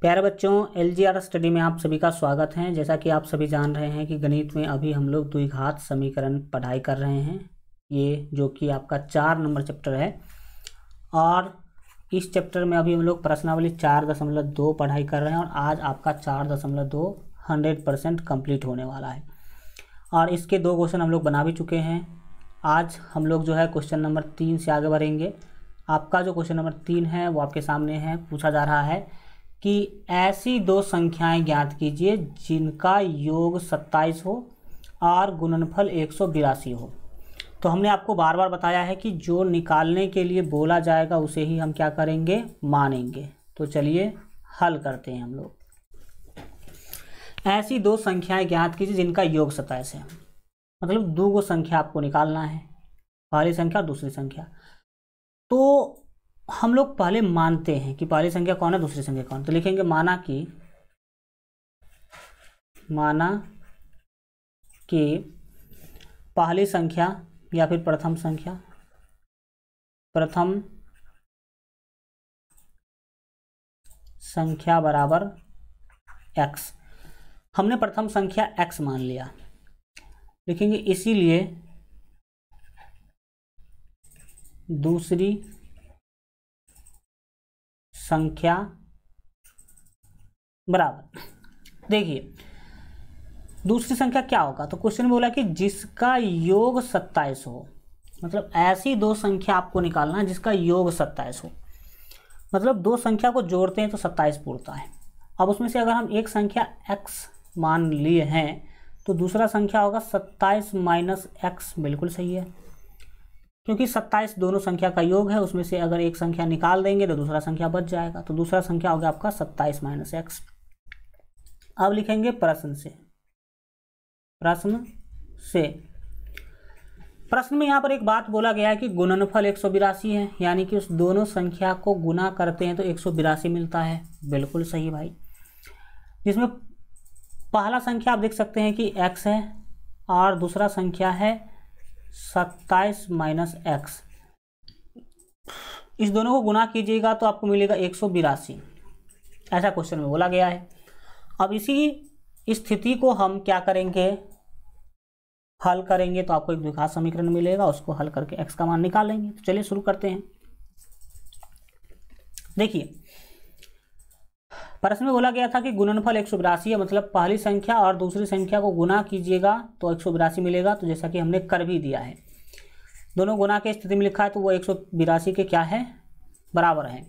प्यारे बच्चों L study में आप सभी का स्वागत है जैसा कि आप सभी जान रहे हैं कि गणित में अभी हम लोग द्विघात समीकरण पढ़ाई कर रहे हैं ये जो कि आपका चार नंबर चैप्टर है और इस चैप्टर में अभी हम लोग प्रश्नावली चार दशमलव दो पढ़ाई कर रहे हैं और आज आपका चार दशमलव दो हंड्रेड परसेंट कम्प्लीट होने वाला है और इसके दो क्वेश्चन हम लोग बना भी चुके हैं आज हम लोग जो है क्वेश्चन नंबर तीन से आगे बढ़ेंगे आपका जो क्वेश्चन नंबर तीन है वो आपके सामने है पूछा जा रहा है कि ऐसी दो संख्याएं ज्ञात कीजिए जिनका योग 27 हो और गुणनफल एक हो तो हमने आपको बार बार बताया है कि जो निकालने के लिए बोला जाएगा उसे ही हम क्या करेंगे मानेंगे तो चलिए हल करते हैं हम लोग ऐसी दो संख्याएं ज्ञात कीजिए जिनका योग सताइस है मतलब दो गो संख्या आपको निकालना है पहली संख्या और दूसरी संख्या तो हम लोग पहले मानते हैं कि पहली संख्या कौन है दूसरी संख्या कौन तो लिखेंगे माना कि माना कि पहली संख्या या फिर प्रथम संख्या प्रथम संख्या बराबर x हमने प्रथम संख्या x मान लिया लिखेंगे इसीलिए दूसरी संख्या बराबर देखिए दूसरी संख्या क्या होगा तो क्वेश्चन बोला कि जिसका योग सत्ताईस हो मतलब ऐसी दो संख्या आपको निकालना है जिसका योग सत्ताईस हो मतलब दो संख्या को जोड़ते हैं तो सत्ताईस पूर्ता है अब उसमें से अगर हम एक संख्या एक्स मान लिए हैं तो दूसरा संख्या होगा सत्ताईस माइनस एक्स बिल्कुल सही है क्योंकि 27 दोनों संख्या का योग है उसमें से अगर एक संख्या निकाल देंगे तो दूसरा संख्या बच जाएगा तो दूसरा संख्या हो गया आपका 27 माइनस एक्स अब लिखेंगे प्रश्न से प्रश्न से प्रश्न में यहाँ पर एक बात बोला गया है कि गुणनफल एक है यानी कि उस दोनों संख्या को गुना करते हैं तो एक मिलता है बिल्कुल सही भाई जिसमें पहला संख्या आप देख सकते हैं कि x है और दूसरा संख्या है सत्ताईस माइनस एक्स इस दोनों को गुना कीजिएगा तो आपको मिलेगा एक सौ बिरासी ऐसा क्वेश्चन में बोला गया है अब इसी स्थिति को हम क्या करेंगे हल करेंगे तो आपको एक द्विघात समीकरण मिलेगा उसको हल करके एक्स का मान निकाल लेंगे तो चलिए शुरू करते हैं देखिए प्रश्न में बोला गया था कि गुणनफल एक है मतलब पहली संख्या और दूसरी संख्या को गुना कीजिएगा तो एक मिलेगा तो जैसा कि हमने कर भी दिया है दोनों गुना के स्थिति में लिखा है तो वो एक के क्या है बराबर है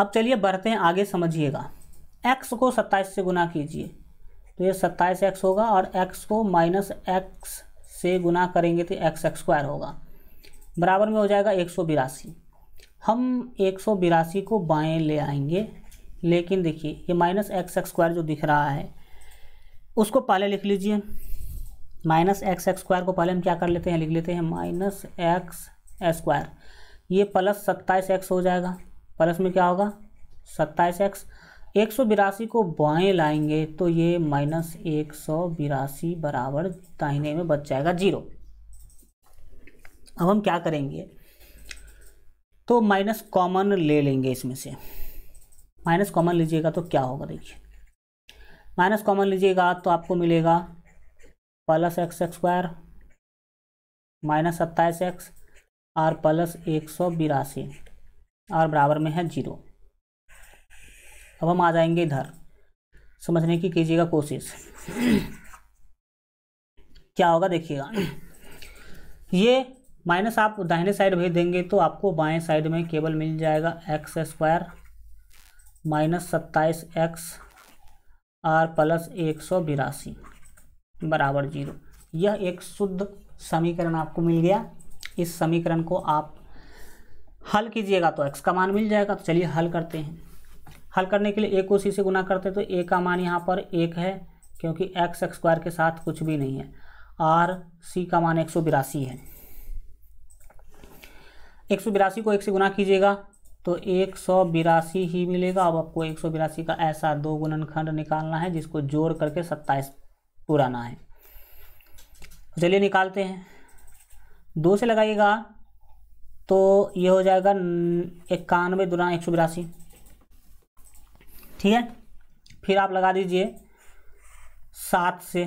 अब चलिए बढ़ते हैं आगे समझिएगा एक्स को सत्ताईस से गुना कीजिए तो ये सत्ताईस एक्स होगा और एक्स को माइनस एक्स से गुना करेंगे तो एक्स एक्सक्वायर होगा बराबर में हो जाएगा एक सौ बिरासी हम एक सौ बिरासी को बाएँ ले आएंगे लेकिन देखिए ये माइनस एक्स स्क्वायर जो दिख रहा है उसको पहले लिख लीजिए माइनस एक्स स्क्वायर को पहले हम क्या कर लेते हैं लिख लेते हैं माइनस एक्स स्क्वायर ये प्लस सत्ताईस एक्स हो जाएगा प्लस में क्या होगा सत्ताईस एक्स एक सौ बिरासी को बाएँ लाएंगे तो ये माइनस एक सौ बिरासी बराबर दाहिने में बच जाएगा जीरो अब हम क्या करेंगे तो माइनस कॉमन ले लेंगे इसमें से माइनस कॉमन लीजिएगा तो क्या होगा देखिए माइनस कॉमन लीजिएगा तो आपको मिलेगा प्लस एक्स स्क्वायर माइनस सत्ताईस एक्स और प्लस एक सौ बिरासी और बराबर में है जीरो अब हम आ जाएंगे इधर समझने की कीजिएगा कोशिश क्या होगा देखिएगा ये माइनस आप दाहिने साइड भेज देंगे तो आपको बाएं साइड में केवल मिल जाएगा एक्स स्क्वायर माइनस सत्ताईस एक्स आर प्लस एक सौ बिरासी बराबर जीरो यह एक शुद्ध समीकरण आपको मिल गया इस समीकरण को आप हल कीजिएगा तो एक्स का मान मिल जाएगा तो चलिए हल करते हैं हल करने के लिए एक को सी से गुना करते हैं तो ए का मान यहाँ पर एक है क्योंकि एक्स स्क्वायर के साथ कुछ भी नहीं है आर सी का मान एक सौ बिरासी है एक सौ बिरासी को एक से गुना कीजिएगा तो एक सौ बिरासी ही मिलेगा अब आपको एक सौ बिरासी का ऐसा दो गुणनखंड निकालना है जिसको जोड़ करके सत्ताईस पुराना है तो चलिए निकालते हैं दो से लगाइएगा तो ये हो जाएगा इक्यानवे दुना एक सौ बिरासी ठीक है फिर आप लगा दीजिए सात से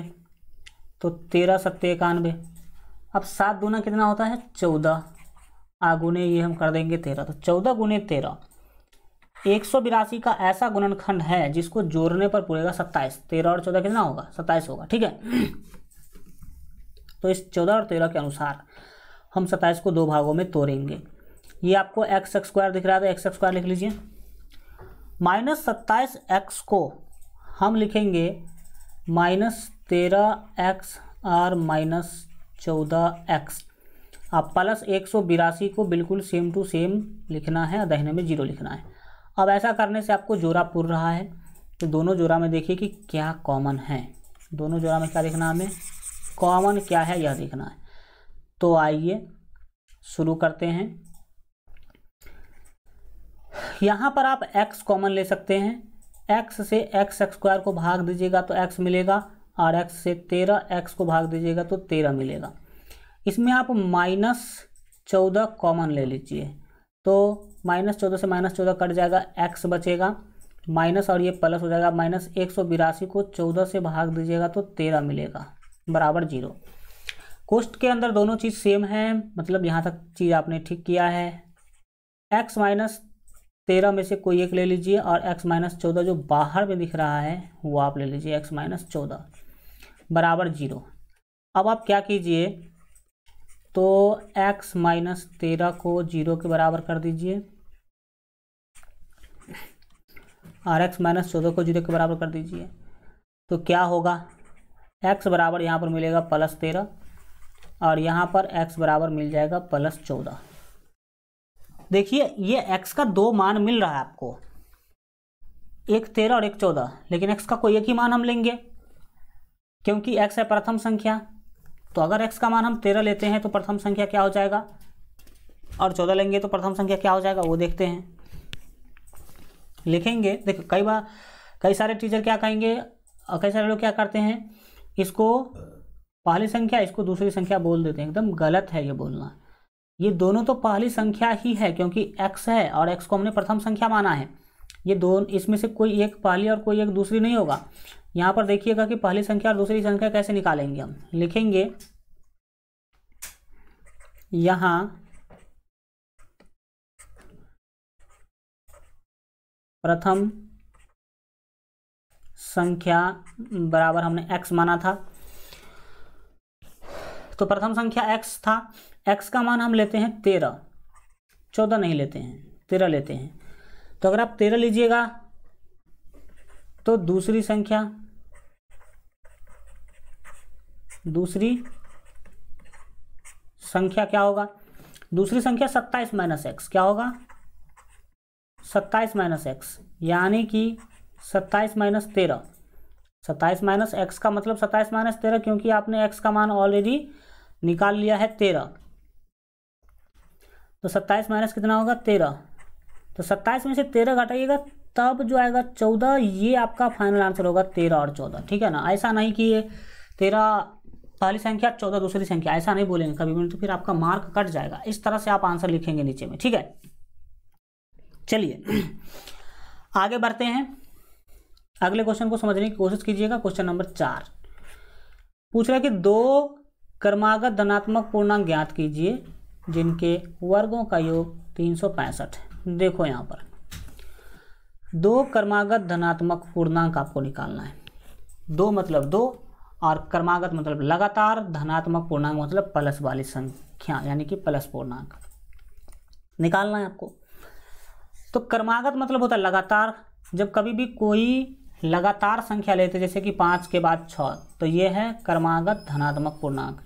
तो तेरह सत्ते इक्यानवे अब सात दुना कितना होता है चौदह आ गुने ये हम कर देंगे तेरह तो चौदह गुने तेरह एक सौ बिरासी का ऐसा गुणनखंड है जिसको जोड़ने पर पूरेगा सत्ताईस तेरह और चौदह कितना होगा सत्ताईस होगा ठीक है तो इस चौदह और तेरह के अनुसार हम सत्ताईस को दो भागों में तोड़ेंगे ये आपको एक्स स्क्वायर दिख रहा था एक्स एक्स स्क्वायर लिख लीजिए माइनस सत्ताईस एक्स को हम लिखेंगे माइनस तेरह एक्स आर माइनस चौदह एक्स अब प्लस एक सौ बिरासी को बिल्कुल सेम टू सेम लिखना है और दहने में जीरो लिखना है अब ऐसा करने से आपको जोरा पुर रहा है तो दोनों जोरा में देखिए कि क्या कॉमन है दोनों जोरा में क्या लिखना है हमें कॉमन क्या है यह देखना है तो आइए शुरू करते हैं यहाँ पर आप x कॉमन ले सकते हैं x से एक्स स्क्वायर को भाग दीजिएगा तो x मिलेगा और x से तेरह एक्स को भाग दीजिएगा तो तेरह मिलेगा इसमें आप माइनस चौदह कॉमन ले लीजिए तो माइनस चौदह से माइनस चौदह कट जाएगा एक्स बचेगा माइनस और ये प्लस हो जाएगा माइनस एक सौ बिरासी को चौदह से भाग दीजिएगा तो तेरह मिलेगा बराबर जीरो कोष्ट के अंदर दोनों चीज़ सेम है मतलब यहाँ तक चीज़ आपने ठीक किया है एक्स माइनस तेरह में से कोई एक ले लीजिए और एक्स माइनस चौदह जो बाहर में दिख रहा है वो आप ले लीजिए एक्स माइनस चौदह बराबर जीरो अब आप क्या कीजिए तो x माइनस तेरह को जीरो के बराबर कर दीजिए और x माइनस चौदह को जीरो के बराबर कर दीजिए तो क्या होगा x बराबर यहाँ पर मिलेगा प्लस तेरह और यहाँ पर x बराबर मिल जाएगा प्लस चौदह देखिए ये x का दो मान मिल रहा है आपको एक तेरह और एक चौदह लेकिन x का कोई एक ही मान हम लेंगे क्योंकि x है प्रथम संख्या तो अगर एक्स का मान हम तेरह लेते हैं तो प्रथम संख्या क्या हो जाएगा और चौदह लेंगे तो प्रथम संख्या क्या हो जाएगा वो देखते हैं लिखेंगे देखो कई बार कई सारे टीचर क्या कहेंगे और कई सारे लोग क्या करते हैं इसको पहली संख्या इसको दूसरी संख्या बोल देते हैं एकदम गलत है ये बोलना ये दोनों तो पहली संख्या ही है क्योंकि एक्स है और एक्स को हमने प्रथम संख्या माना है ये दोनों इसमें से कोई एक पहली और कोई एक दूसरी नहीं होगा यहां पर देखिएगा कि पहली संख्या और दूसरी संख्या कैसे निकालेंगे हम लिखेंगे यहां प्रथम संख्या बराबर हमने x माना था तो प्रथम संख्या x था x का मान हम लेते हैं तेरह चौदह नहीं लेते हैं तेरह लेते हैं तो अगर आप तेरह लीजिएगा तो दूसरी संख्या दूसरी संख्या क्या होगा दूसरी संख्या सत्ताईस माइनस एक्स क्या होगा सत्ताईस माइनस एक्स यानी कि सत्ताईस माइनस तेरह सत्ताईस माइनस एक्स का मतलब सत्ताईस माइनस तेरह क्योंकि आपने एक्स का मान ऑलरेडी निकाल लिया है तेरह तो सत्ताईस माइनस कितना होगा तेरह तो सत्ताईस में से तेरह घटाइएगा तब जो आएगा चौदह ये आपका फाइनल आंसर होगा तेरह और चौदह ठीक है ना ऐसा नहीं कि ये तेरह पहली संख्या चौदह दूसरी संख्या ऐसा नहीं बोलेंगे कभी भी तो फिर आपका मार्क कट जाएगा इस तरह से आप आंसर लिखेंगे नीचे में ठीक है चलिए आगे बढ़ते हैं अगले क्वेश्चन को समझने की कोशिश कीजिएगा क्वेश्चन नंबर चार पूछ रहा है कि दो कर्मागत धनात्मक पूर्णांक ज्ञात कीजिए जिनके वर्गों का योग तीन देखो यहाँ पर दो कर्मागत धनात्मक पूर्णांक आपको निकालना है दो मतलब दो और क्रमागत मतलब लगातार धनात्मक पूर्णांक मतलब प्लस वाली संख्या यानी कि प्लस पूर्णांक निकालना है आपको तो क्रमागत मतलब होता है लगातार जब कभी भी कोई लगातार संख्या लेते जैसे कि पाँच के बाद छः तो ये है क्रमागत धनात्मक पूर्णांक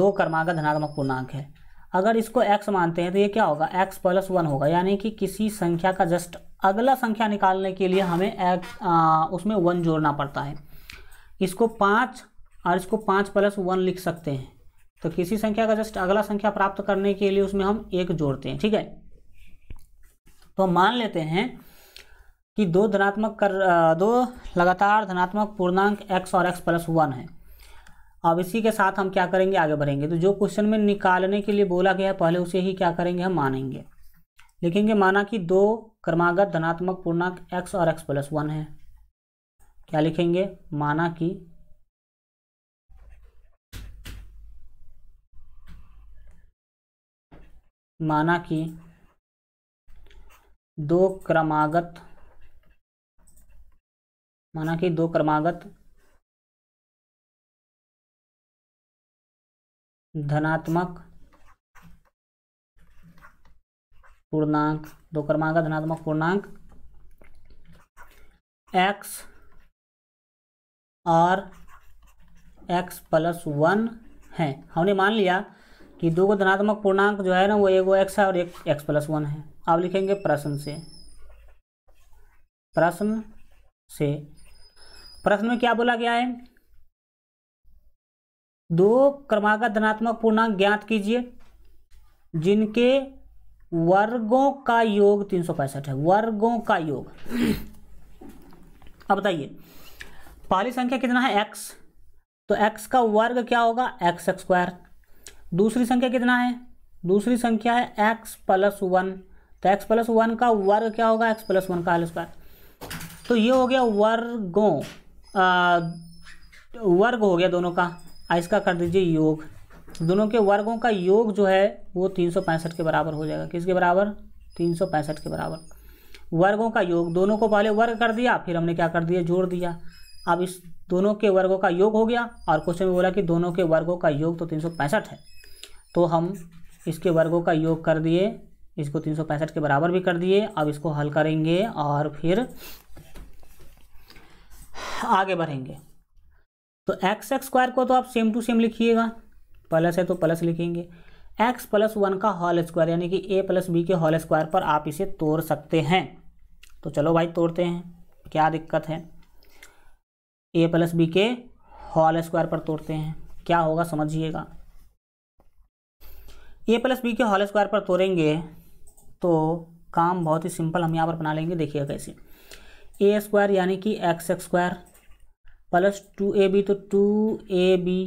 दो क्रमागत धनात्मक पूर्णांक है अगर इसको x मानते हैं तो ये क्या होगा x प्लस वन होगा यानी कि किसी संख्या का जस्ट अगला संख्या निकालने के लिए हमें एक्स उसमें वन जोड़ना पड़ता है इसको पाँच और इसको पाँच प्लस वन लिख सकते हैं तो किसी संख्या का जस्ट अगला संख्या प्राप्त करने के लिए उसमें हम एक जोड़ते हैं ठीक है तो मान लेते हैं कि दो धनात्मक कर दो लगातार धनात्मक पूर्णांक एक्स और एक्स प्लस वन है अब इसी के साथ हम क्या करेंगे आगे बढ़ेंगे तो जो क्वेश्चन में निकालने के लिए बोला गया है पहले उसे ही क्या करेंगे हम मानेंगे लिखेंगे माना कि दो क्रमागत धनात्मक पूर्णांक एक्स और एक्स प्लस वन है क्या लिखेंगे माना कि माना कि दो क्रमागत माना कि दो क्रमागत धनात्मक पूर्णांक दो क्रमागत धनात्मक पूर्णांक एक्स और एक्स प्लस वन है हमने मान लिया कि दो को धनात्मक पूर्णांक जो है ना वो एक वो एक्स है और एक एक्स प्लस वन है अब लिखेंगे प्रश्न से प्रश्न से प्रश्न में क्या बोला गया है दो क्रमागत धनात्मक पूर्णांक ज्ञात कीजिए जिनके वर्गों का योग तीन सौ पैंसठ है वर्गों का योग अब बताइए पहली संख्या कितना है एक्स तो एक्स का वर्ग क्या होगा एक्स स्क्वायर दूसरी संख्या कितना है दूसरी संख्या है एक्स प्लस वन तो एक्स प्लस वन का वर्ग क्या होगा एक्स प्लस वन का होल स्क्वायर तो ये हो गया वर्गों वर्ग हो गया दोनों का इसका कर दीजिए योग दोनों के वर्गों का योग जो है वो तीन के बराबर हो जाएगा किसके बराबर तीन के बराबर वर्गों का योग दोनों को पहले वर्ग कर दिया फिर हमने क्या कर दिया जोड़ दिया अब इस दोनों के वर्गों का योग हो गया और क्वेश्चन में बोला कि दोनों के वर्गों का योग तो तीन है तो हम इसके वर्गों का योग कर दिए इसको तीन के बराबर भी कर दिए अब इसको हल करेंगे और फिर आगे बढ़ेंगे तो एक्स एक्स स्क्वायर को तो आप सेम टू सेम लिखिएगा प्लस है तो प्लस लिखेंगे एक्स प्लस वन का होल स्क्वायर यानी कि ए प्लस बी के होल स्क्वायर पर आप इसे तोड़ सकते हैं तो चलो भाई तोड़ते हैं क्या दिक्कत है ए प्लस बी के हॉल स्क्वायर पर तोड़ते हैं क्या होगा समझिएगा ए प्लस बी के हॉल स्क्वायर पर तोड़ेंगे तो काम बहुत ही सिंपल हम यहाँ पर बना लेंगे देखिए कैसे ए स्क्वायर यानी कि x x square plus two A B तो टू ए बी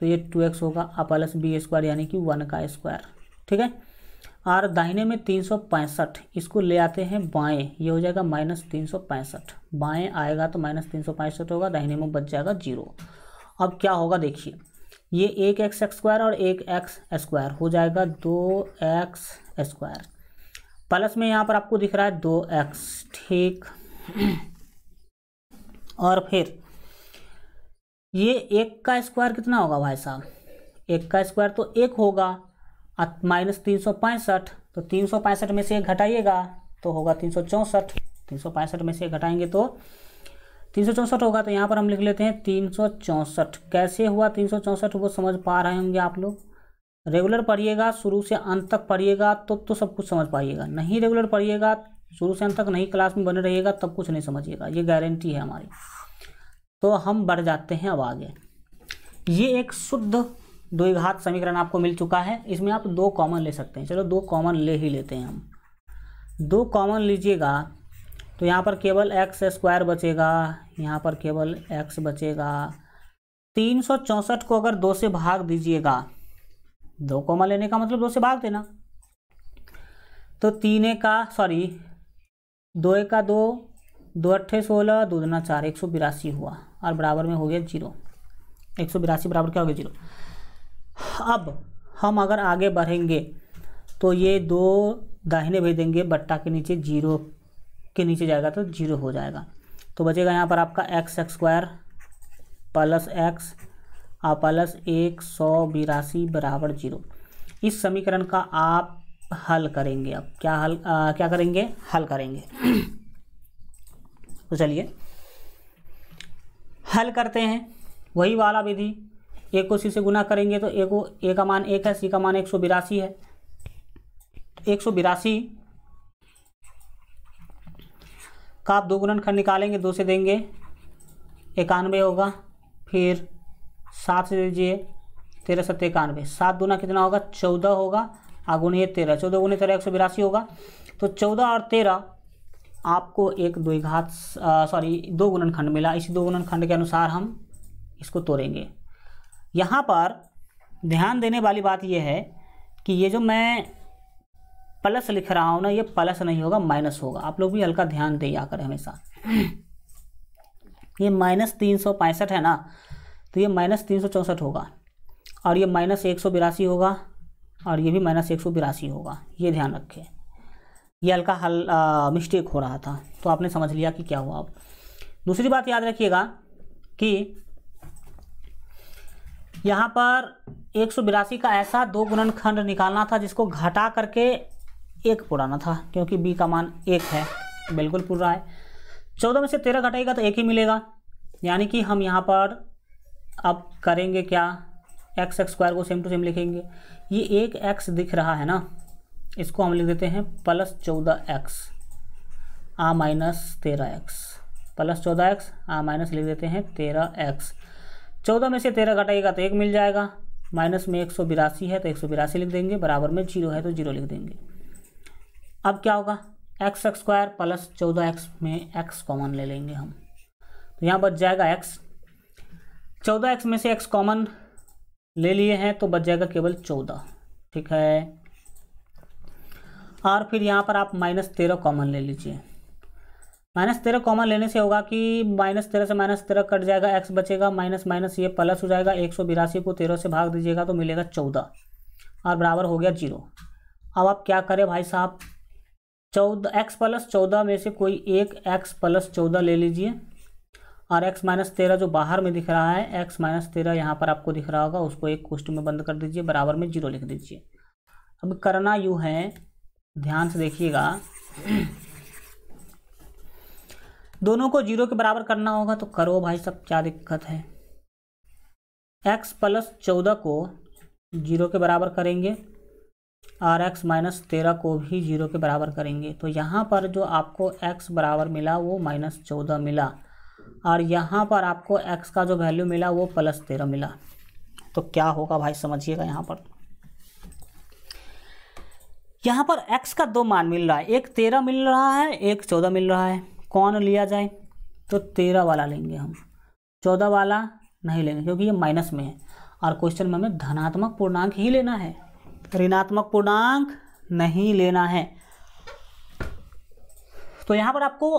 तो ये टू एक्स होगा और प्लस बी स्क्वायर यानी कि वन का स्क्वायर ठीक है और दाहिने में तीन सौ पैंसठ इसको ले आते हैं बाएं ये हो जाएगा माइनस तीन सौ पैंसठ बाएँ आएगा तो माइनस तीन सौ पैंसठ होगा दाहिने में बच जाएगा जीरो अब क्या होगा देखिए ये एक एक्स स्क्वायर और एक एक्स स्क्वायर हो जाएगा दो एक्स स्क्वायर प्लस में यहाँ पर आपको दिख रहा है दो एक्स ठीक और फिर ये एक का स्क्वायर कितना होगा भाई साहब एक का स्क्वायर तो एक होगा माइनस तीन सौ पैंसठ तो तीन सौ पैंसठ में से घटाइएगा तो होगा तीन सौ चौंसठ तीन सौ पैंसठ में से घटाएंगे तो तीन सौ चौंसठ होगा तो यहाँ पर हम लिख लेते हैं तीन सौ चौंसठ कैसे हुआ तीन सौ चौंसठ वो समझ पा रहे होंगे आप लोग रेगुलर पढ़िएगा शुरू से अंत तक पढ़िएगा तो तो सब कुछ समझ पाइएगा नहीं रेगुलर पढ़िएगा शुरू से अंत तक नहीं क्लास में बने रहिएगा तब कुछ नहीं समझिएगा ये गारंटी है हमारी तो हम बढ़ जाते हैं अब आगे ये एक शुद्ध द्विघात समीकरण आपको मिल चुका है इसमें आप दो कॉमन ले सकते हैं चलो दो कॉमन ले ही लेते हैं हम दो कॉमन लीजिएगा तो यहाँ पर केवल एक्स स्क्वायर बचेगा यहाँ पर केवल एक्स बचेगा तीन सौ चौंसठ को अगर दो से भाग दीजिएगा दो कॉमन लेने का मतलब दो से भाग देना तो तीन का सॉरी दो एक का दो दो अट्ठे सोलह दो दुना चार एक सौ बिरासी हुआ और बराबर में हो गया जीरो एक सौ बिरासी बराबर क्या हो गया जीरो अब हम अगर आगे बढ़ेंगे तो ये दो दाहिने भेज देंगे बट्टा के नीचे जीरो के नीचे जाएगा तो जीरो हो जाएगा तो बचेगा यहाँ पर आपका एक्स स्क्वायर प्लस एक्स और प्लस एक सौ बिरासी बराबर जीरो इस समीकरण का आप हल करेंगे अब क्या हल आ, क्या करेंगे हल करेंगे तो चलिए हल करते हैं वही वाला विधि एक को सी से गुना करेंगे तो ए को ए का मान एक है सी का मान एक सौ बिरासी है एक सौ बिरासी का आप दो गुणनखंड निकालेंगे दो से देंगे इक्यानवे होगा फिर सात से दीजिए तेरह सत्तर इक्यानवे सात गुना कितना होगा चौदह होगा आगुने तेरह चौदह गुणी तेरह एक सौ बिरासी होगा तो चौदह और तेरह आपको एक द्विघात सॉरी दो गुणनखंड मिला इसी दो गुणनखंड के अनुसार हम इसको तोड़ेंगे यहाँ पर ध्यान देने वाली बात यह है कि ये जो मैं प्लस लिख रहा हूँ ना ये प्लस नहीं होगा माइनस होगा आप लोग भी हल्का ध्यान दे आकर हमेशा ये माइनस तीन सौ पैंसठ है ना तो ये माइनस तीन सौ चौंसठ होगा और ये माइनस एक सौ बिरासी होगा और ये भी माइनस एक सौ बिरासी होगा ये ध्यान रखें ये हल्का हल मिस्टेक हो रहा था तो आपने समझ लिया कि क्या हुआ अब दूसरी बात याद रखिएगा कि यहाँ पर एक का ऐसा दो गुणन खंड निकालना था जिसको घटा करके एक पुराना था क्योंकि बी का मान एक है बिल्कुल पूरा है चौदह में से तेरह घटाएगा तो एक ही मिलेगा यानी कि हम यहाँ पर अब करेंगे क्या एक्स एक्स स्क्वायर को सेम टू सेम लिखेंगे ये एक एक्स दिख रहा है ना इसको हम लिख देते हैं प्लस चौदह एक्स आ माइनस तेरह एक्स प्लस चौदह एक्स आ माइनस लिख देते हैं तेरह एक्स चौदह में से तेरह घटाएगा तो एक मिल जाएगा माइनस में एक सौ बिरासी है तो एक सौ बिरासी लिख देंगे बराबर में जीरो है तो जीरो लिख देंगे अब क्या होगा एक्स स्क्वायर प्लस चौदह एक्स में एक्स कॉमन ले लेंगे हम तो यहाँ बच जाएगा एक्स चौदह एक्स में से एक्स कॉमन ले लिए हैं तो बच जाएगा केवल चौदह ठीक है और फिर यहाँ पर आप माइनस तेरह कॉमन ले लीजिए माइनस तेरह कॉमन लेने से होगा कि माइनस तेरह से माइनस तेरह कट जाएगा एक्स बचेगा माइनस माइनस ये प्लस हो जाएगा एक सौ बिरासी को तेरह से भाग दीजिएगा तो मिलेगा चौदह और बराबर हो गया जीरो अब आप क्या करें भाई साहब चौदह एक्स प्लस चौदह में से कोई एक एक्स प्लस चौदह ले लीजिए और एक्स माइनस तेरह जो बाहर में दिख रहा है एक्स माइनस तेरह यहाँ पर आपको दिख रहा होगा उसको एक कोष्ट में बंद कर दीजिए बराबर में जीरो लिख दीजिए अब करना यूँ है ध्यान से देखिएगा दोनों को जीरो के बराबर करना होगा तो करो भाई सब क्या दिक्कत है एक्स प्लस चौदह को जीरो के बराबर करेंगे और एक्स माइनस तेरह को भी जीरो के बराबर करेंगे तो यहाँ पर जो आपको एक्स बराबर मिला वो माइनस चौदह मिला और यहाँ पर आपको एक्स का जो वैल्यू मिला वो प्लस तेरह मिला तो क्या होगा भाई समझिएगा यहाँ पर यहाँ पर एक्स का दो मान मिल रहा है एक तेरह मिल रहा है एक चौदह मिल रहा है कौन लिया जाए तो तेरह वाला लेंगे हम चौदह वाला नहीं लेंगे क्योंकि ये माइनस में है और क्वेश्चन में हमें धनात्मक पूर्णांक ही लेना है ऋणात्मक पूर्णांक नहीं लेना है तो यहाँ पर आपको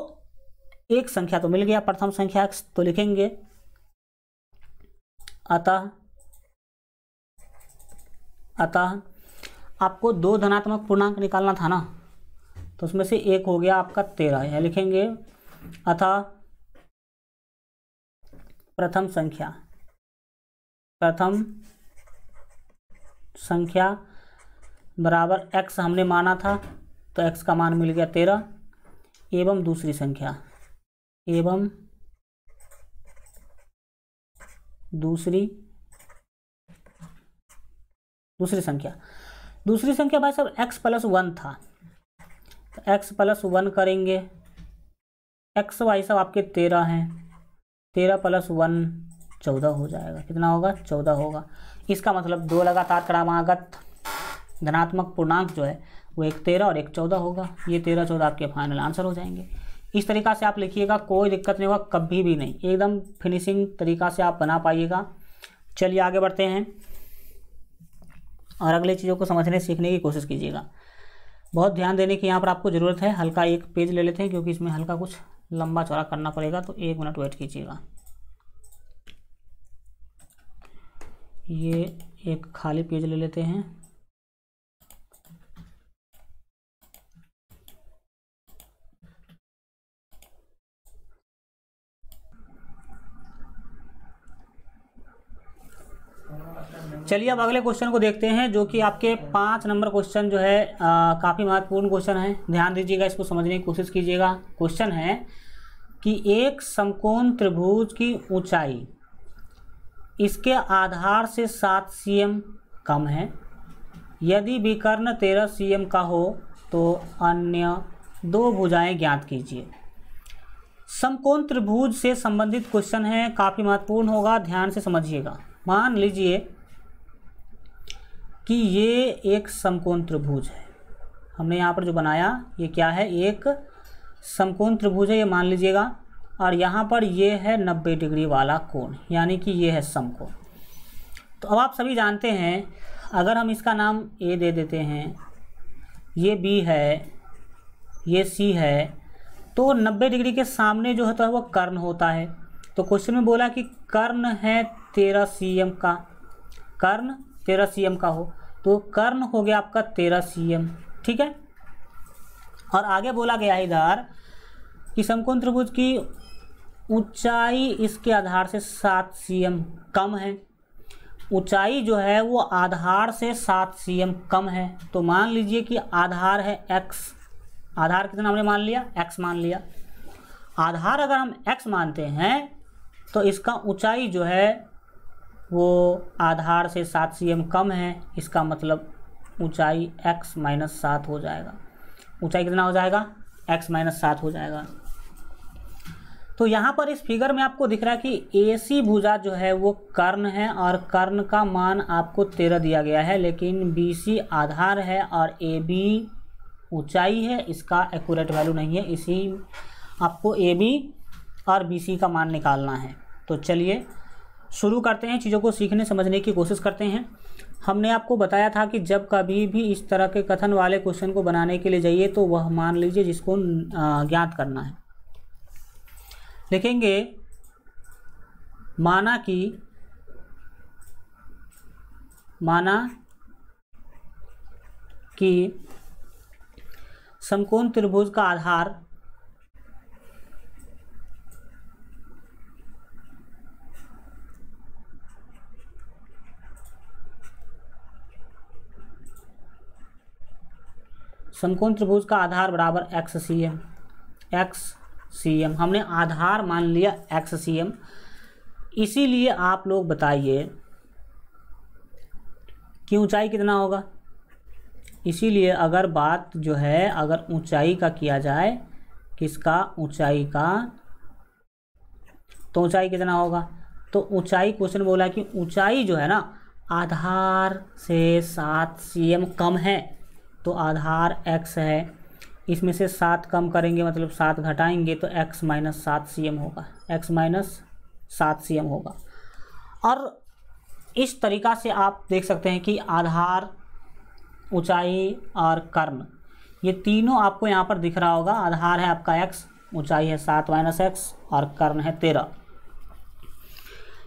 एक संख्या तो मिल गया प्रथम संख्या तो लिखेंगे अतः अतः आपको दो धनात्मक पूर्णांक निकालना था ना तो उसमें से एक हो गया आपका तेरह यहाँ लिखेंगे अथा प्रथम संख्या प्रथम संख्या बराबर x हमने माना था तो x का मान मिल गया तेरह एवं दूसरी संख्या एवं दूसरी दूसरी संख्या दूसरी संख्या भाई साहब x प्लस वन था एक्स प्लस वन करेंगे एक्स वाई सब आपके तेरह हैं तेरह प्लस वन चौदह हो जाएगा कितना होगा चौदह होगा इसका मतलब दो लगातार क्रमागत धनात्मक पूर्णांक जो है वो एक तेरह और एक चौदह होगा ये तेरह चौदह आपके फाइनल आंसर हो जाएंगे इस तरीका से आप लिखिएगा कोई दिक्कत नहीं होगा कभी भी नहीं एकदम फिनिशिंग तरीका से आप बना पाइएगा चलिए आगे बढ़ते हैं और अगले चीज़ों को समझने सीखने की कोशिश कीजिएगा बहुत ध्यान देने की यहाँ पर आपको ज़रूरत है हल्का एक पेज ले लेते हैं क्योंकि इसमें हल्का कुछ लंबा चौड़ा करना पड़ेगा तो एक मिनट वेट कीजिएगा ये एक खाली पेज ले लेते हैं चलिए अब अगले क्वेश्चन को देखते हैं जो कि आपके पाँच नंबर क्वेश्चन जो है काफ़ी महत्वपूर्ण क्वेश्चन है ध्यान दीजिएगा इसको समझने की कोशिश कीजिएगा क्वेश्चन है कि एक समकोण त्रिभुज की ऊंचाई इसके आधार से सात सी कम है यदि विकर्ण तेरह सी का हो तो अन्य दो भुजाएं ज्ञात कीजिए समकोण त्रिभुज से संबंधित क्वेश्चन है काफ़ी महत्वपूर्ण होगा ध्यान से समझिएगा मान लीजिए कि ये एक समकोण त्रिभुज है हमने यहाँ पर जो बनाया ये क्या है एक समकोण त्रिभुज है ये मान लीजिएगा और यहाँ पर ये है नब्बे डिग्री वाला कोण यानी कि ये है समकोण तो अब आप सभी जानते हैं अगर हम इसका नाम ए दे देते हैं ये बी है ये सी है तो 90 डिग्री के सामने जो होता है वो कर्ण होता है तो क्वेश्चन में बोला कि कर्ण है तेरह सी एम का कर्ण तेरह सी का हो तो कर्ण हो गया आपका तेरह सी ठीक है और आगे बोला गया इधर कि समकोण त्रिभुज की ऊंचाई इसके आधार से सात सी कम है ऊंचाई जो है वो आधार से सात सी कम है तो मान लीजिए कि आधार है एक्स आधार कितना हमने मान लिया एक्स मान लिया आधार अगर हम एक्स मानते हैं तो इसका ऊंचाई जो है वो आधार से सात सी कम है इसका मतलब ऊंचाई x माइनस सात हो जाएगा ऊंचाई कितना हो जाएगा x माइनस सात हो जाएगा तो यहाँ पर इस फिगर में आपको दिख रहा है कि ए सी भुजा जो है वो कर्ण है और कर्ण का मान आपको तेरह दिया गया है लेकिन बी सी आधार है और ए बी ऊंचाई है इसका एक्यूरेट वैल्यू नहीं है इसी आपको ए बी और बी सी का मान निकालना है तो चलिए शुरू करते हैं चीज़ों को सीखने समझने की कोशिश करते हैं हमने आपको बताया था कि जब कभी भी इस तरह के कथन वाले क्वेश्चन को बनाने के लिए जाइए तो वह मान लीजिए जिसको ज्ञात करना है लिखेंगे माना कि माना कि समकोण त्रिभुज का आधार समकोण त्रिभुज का आधार बराबर x C M x C M हमने आधार मान लिया एक्स सी एम इसीलिए आप लोग बताइए कि ऊंचाई कितना होगा इसीलिए अगर बात जो है अगर ऊंचाई का किया जाए किसका ऊंचाई का तो ऊंचाई कितना होगा तो ऊंचाई क्वेश्चन बोला कि ऊंचाई जो है ना आधार से सात सी एम कम है तो आधार एक्स है इसमें से सात कम करेंगे मतलब सात घटाएंगे तो एक्स माइनस सात सी एम होगा एक्स माइनस सात सी एम होगा और इस तरीका से आप देख सकते हैं कि आधार ऊंचाई और कर्ण ये तीनों आपको यहाँ पर दिख रहा होगा आधार है आपका एक्स ऊंचाई है सात माइनस एक्स और कर्ण है तेरह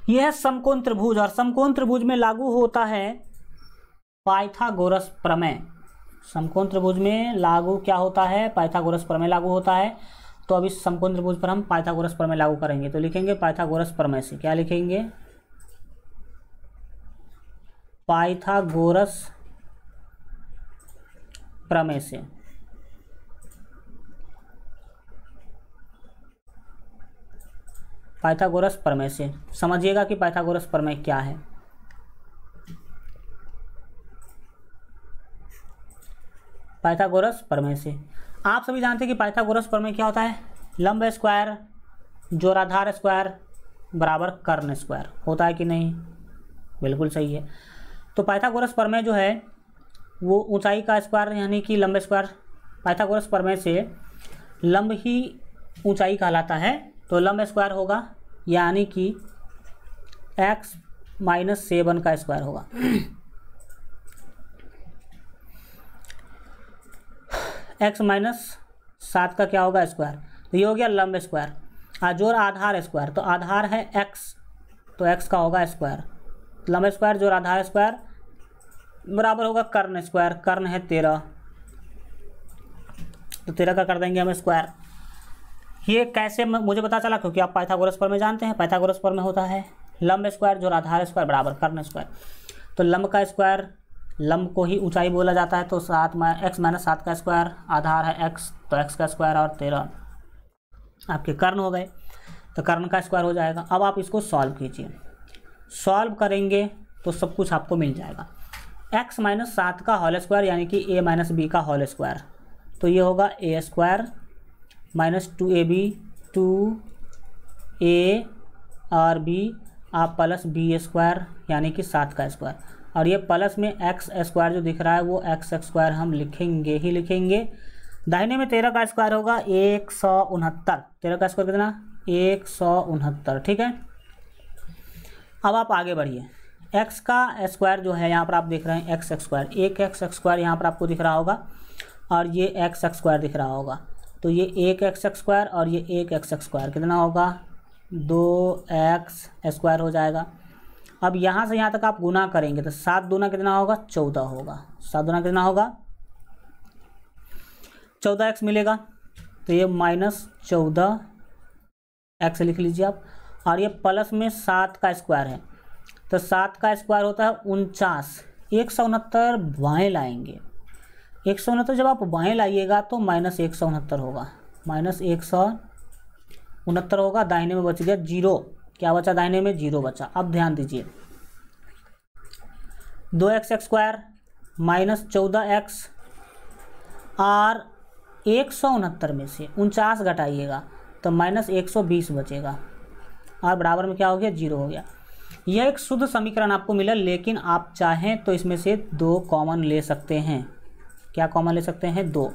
यह है समकोण त्रिभुज और समकोण त्रिभुज में लागू होता है पाइथागोरस प्रमेय समकोण त्रिभुज में लागू क्या होता है पाइथागोरस प्रमेय लागू होता है तो अब इस समकोण त्रिभुज पर हम पाइथागोरस प्रमेय लागू करेंगे तो लिखेंगे पाइथागोरस प्रमेय से क्या लिखेंगे पाइथागोरस प्रमेय से पाइथागोरस प्रमेय से समझिएगा कि पाइथागोरस प्रमेय क्या है पाइथागोरस प्रमेय से आप सभी जानते हैं कि पाइथागोरस प्रमेय क्या होता है लंब स्क्वायर जोराधार स्क्वायर बराबर कर्ण स्क्वायर होता है कि नहीं बिल्कुल सही है तो पाइथागोरस प्रमेय जो है वो ऊंचाई का स्क्वायर यानी कि लंब स्क्वायर पाइथागोरस प्रमेय से लंब ही ऊंचाई कहलाता है तो लंब स्क्वायर होगा यानी कि एक्स माइनस सेवन का स्क्वायर होगा एक्स माइनस सात का क्या होगा स्क्वायर तो ये हो गया लंब स्क्वायर जोर आधार स्क्वायर तो आधार है एक्स तो एक्स का होगा स्क्वायर लंब स्क्वायर जोर आधार स्क्वायर बराबर होगा कर्ण स्क्वायर कर्ण है तेरह तो तेरह का कर देंगे हम स्क्वायर ये कैसे मुझे पता चला क्योंकि आप पाइथागोरस पर में जानते हैं पाइथागोरस पर में होता है लंब स्क्वायर जो आधार स्क्वायर बराबर कर्ण स्क्वायर तो लंब का स्क्वायर लंब को ही ऊंचाई बोला जाता है तो सात माइ एक्स माइनस सात का स्क्वायर आधार है एक्स तो एक्स का स्क्वायर और तेरह आपके कर्ण हो गए तो कर्ण का स्क्वायर हो जाएगा अब आप इसको सॉल्व कीजिए सॉल्व करेंगे तो सब कुछ आपको मिल जाएगा एक्स माइनस सात का होल स्क्वायर यानी कि ए माइनस बी का होल स्क्वायर तो ये होगा A square minus two A B two A और बी आप प्लस बी स्क्वायर यानी कि सात का स्क्वायर और ये प्लस में एक्स स्क्वायर जो दिख रहा है वो एक्स स्क्वायर हम लिखेंगे ही लिखेंगे दाहिने में तेरह का स्क्वायर होगा एक सौ उनहत्तर तेरह का स्क्वायर कितना एक सौ उनहत्तर ठीक है अब आप आगे बढ़िए एक्स का स्क्वायर जो है यहाँ पर आप देख रहे हैं एक्स स्क्वायर एक एक्स स्क्वायर यहाँ पर आपको दिख रहा होगा और ये एक्स स्क्वायर दिख रहा होगा तो ये एक एक्स स्क्वायर और ये एक एक्स स्क्वायर कितना होगा दो एक्स स्क्वायर हो जाएगा अब यहाँ से यहाँ तक आप गुना करेंगे तो सात दूना कितना होगा चौदह होगा सात दूना कितना होगा चौदह एक्स मिलेगा तो ये माइनस चौदह एक्स लिख लीजिए आप और ये प्लस में सात का स्क्वायर है तो सात का स्क्वायर होता है उनचास एक सौ उनहत्तर बाएँ लाएंगे एक सौ उनहत्तर जब आप बाएँ लाइएगा तो माइनस एक सौ उनहत्तर होगा माइनस एक सौ उनहत्तर होगा दाहिने में बच गया जीरो क्या बचा दाहिने में जीरो बचा अब ध्यान दीजिए दो एक्स स्क्वायर माइनस चौदह एक्स और एक सौ उनहत्तर में से उनचास घटाइएगा तो माइनस एक सौ बीस बचेगा और बराबर में क्या हो गया जीरो हो गया यह एक शुद्ध समीकरण आपको मिला लेकिन आप चाहें तो इसमें से दो कॉमन ले सकते हैं क्या कॉमन ले सकते हैं दो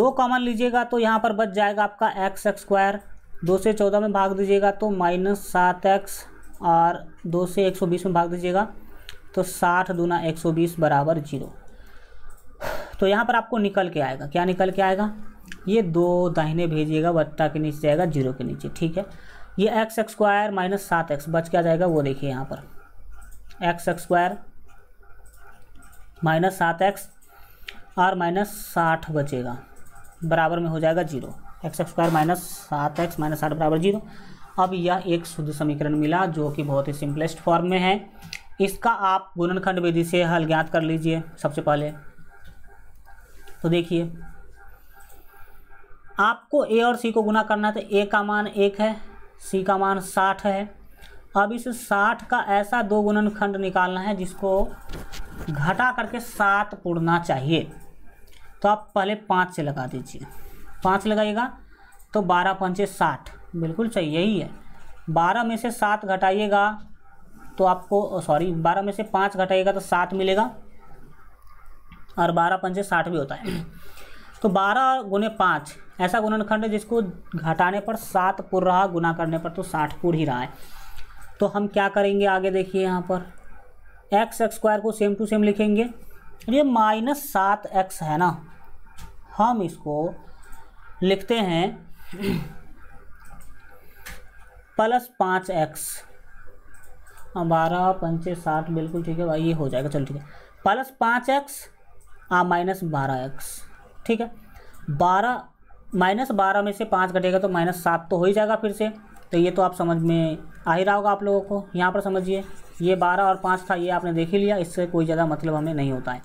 दो कॉमन लीजिएगा तो यहाँ पर बच जाएगा आपका एक्स एक्स स्क्वायर दो से चौदह में भाग दीजिएगा तो माइनस सात एक्स और दो से एक सौ बीस में भाग दीजिएगा तो साठ दूना एक सौ बीस बराबर जीरो तो यहाँ पर आपको निकल के आएगा क्या निकल के आएगा ये दो दाहिने भेजिएगा बट्टा के नीचे जाएगा जीरो के नीचे ठीक है ये एक्स स्क्वायर माइनस सात एक्स बच क्या जाएगा वो देखिए यहाँ पर एक्स स्क्वायर माइनस सात एक्स और माइनस साठ बचेगा बराबर में हो जाएगा जीरो एक्स स्क्वायर माइनस सात एक्स माइनस आठ बराबर जीरो अब यह एक शुद्ध समीकरण मिला जो कि बहुत ही सिंपलेस्ट फॉर्म में है इसका आप गुणनखंड विधि से हल ज्ञात कर लीजिए सबसे पहले तो देखिए आपको ए और सी को गुना करना है तो ए का मान एक है सी का मान साठ है अब इस साठ का ऐसा दो गुणनखंड निकालना है जिसको घटा करके सात पूर्णना चाहिए तो आप पहले पाँच से लगा दीजिए पाँच लगाइएगा तो बारह पंचे साठ बिल्कुल सही यही है बारह में से सात घटाइएगा तो आपको सॉरी बारह में से पाँच घटाइएगा तो सात मिलेगा और बारह पंचे साठ भी होता है तो बारह गुने पाँच ऐसा गुणनखंड है जिसको घटाने पर सात पुर रहा गुना करने पर तो साठ पुर ही रहा है तो हम क्या करेंगे आगे देखिए यहाँ पर एक्स स्क्वायर को सेम टू सेम लिखेंगे ये माइनस सात एक्स है ना हम इसको लिखते हैं प्लस पाँच एक्स हाँ, बारह पंचे साठ बिल्कुल ठीक है भाई ये हो जाएगा चलो ठीक है प्लस पाँच एक्स आ माइनस बारह एक्स ठीक है बारह माइनस बारह में से पाँच घटेगा तो माइनस सात तो हो ही जाएगा फिर से तो ये तो आप समझ में आ ही रहा होगा आप लोगों को यहाँ पर समझिए ये बारह और पाँच था ये आपने देख ही लिया इससे कोई ज़्यादा मतलब हमें नहीं होता है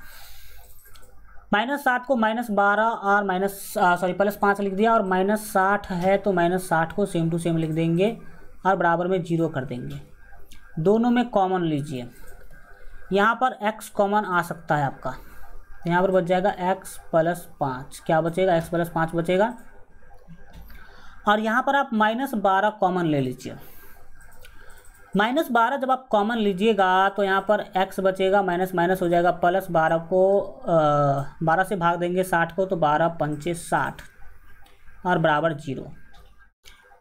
माइनस साठ को माइनस बारह और माइनस सॉरी प्लस पाँच लिख दिया और माइनस साठ है तो माइनस साठ को सेम टू सेम लिख देंगे और बराबर में जीरो कर देंगे दोनों में कॉमन लीजिए यहाँ पर एक्स कॉमन आ सकता है आपका तो यहाँ पर बच जाएगा एक्स प्लस पाँच क्या बचेगा एक्स प्लस पाँच बचेगा और यहाँ पर आप माइनस बारह कॉमन ले लीजिए माइनस बारह जब आप कॉमन लीजिएगा तो यहाँ पर एक्स बचेगा माइनस माइनस हो जाएगा प्लस बारह को बारह से भाग देंगे साठ को तो बारह पंचे साठ और बराबर जीरो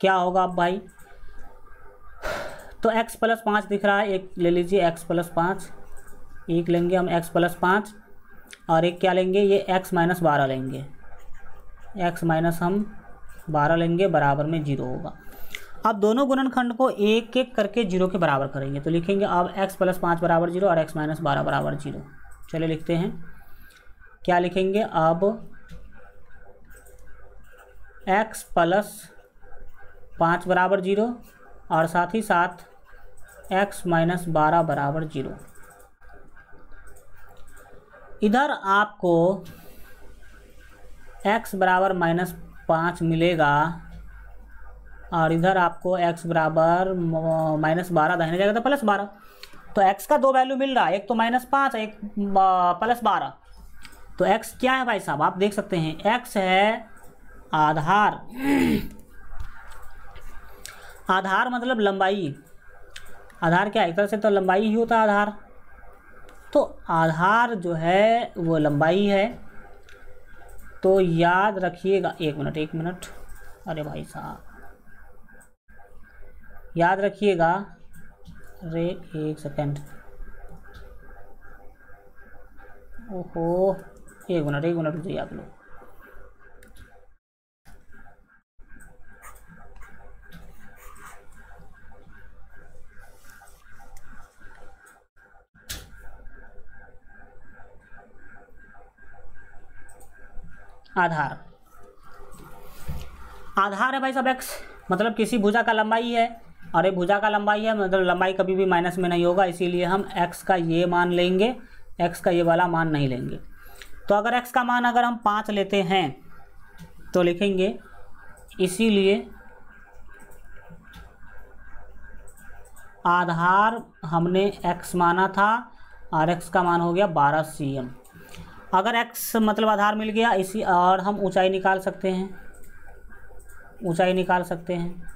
क्या होगा अब भाई तो एक्स प्लस पाँच दिख रहा है एक ले लीजिए एक्स प्लस पाँच एक लेंगे हम एक्स प्लस पाँच और एक क्या लेंगे ये एक्स माइनस बारह लेंगे एक्स माइनस हम बारह लेंगे बराबर में जीरो होगा अब दोनों गुणनखंड को एक एक करके जीरो के बराबर करेंगे तो लिखेंगे अब एक्स प्लस पाँच बराबर जीरो और एक्स माइनस बारह बराबर जीरो चलिए लिखते हैं क्या लिखेंगे अब एक्स प्लस पाँच बराबर जीरो और साथ ही साथ एक्स माइनस बारह बराबर जीरो इधर आपको एक्स बराबर माइनस पाँच मिलेगा और इधर आपको x बराबर माइनस बारह दाहिने जाएगा तो प्लस बारह तो x का दो वैल्यू मिल रहा है एक तो माइनस पाँच एक प्लस बारह तो x क्या है भाई साहब आप देख सकते हैं x है आधार आधार मतलब लंबाई आधार क्या एक तरह से तो लंबाई ही होता आधार तो आधार जो है वो लंबाई है तो याद रखिएगा एक मिनट एक मिनट अरे भाई साहब याद रखिएगा अरे एक सेकेंड ओहो एक मिनट एक मिनट रुकिए आप लोग आधार आधार है भाई सब एक्स मतलब किसी भुजा का लंबाई है और ये भुजा का लंबाई है मतलब लंबाई कभी भी माइनस में नहीं होगा इसीलिए हम एक्स का ये मान लेंगे एक्स का ये वाला मान नहीं लेंगे तो अगर एक्स का मान अगर हम पाँच लेते हैं तो लिखेंगे इसीलिए आधार हमने x माना था और x का मान हो गया 12 सी एम अगर x मतलब आधार मिल गया इसी और हम ऊंचाई निकाल सकते हैं ऊंचाई निकाल सकते हैं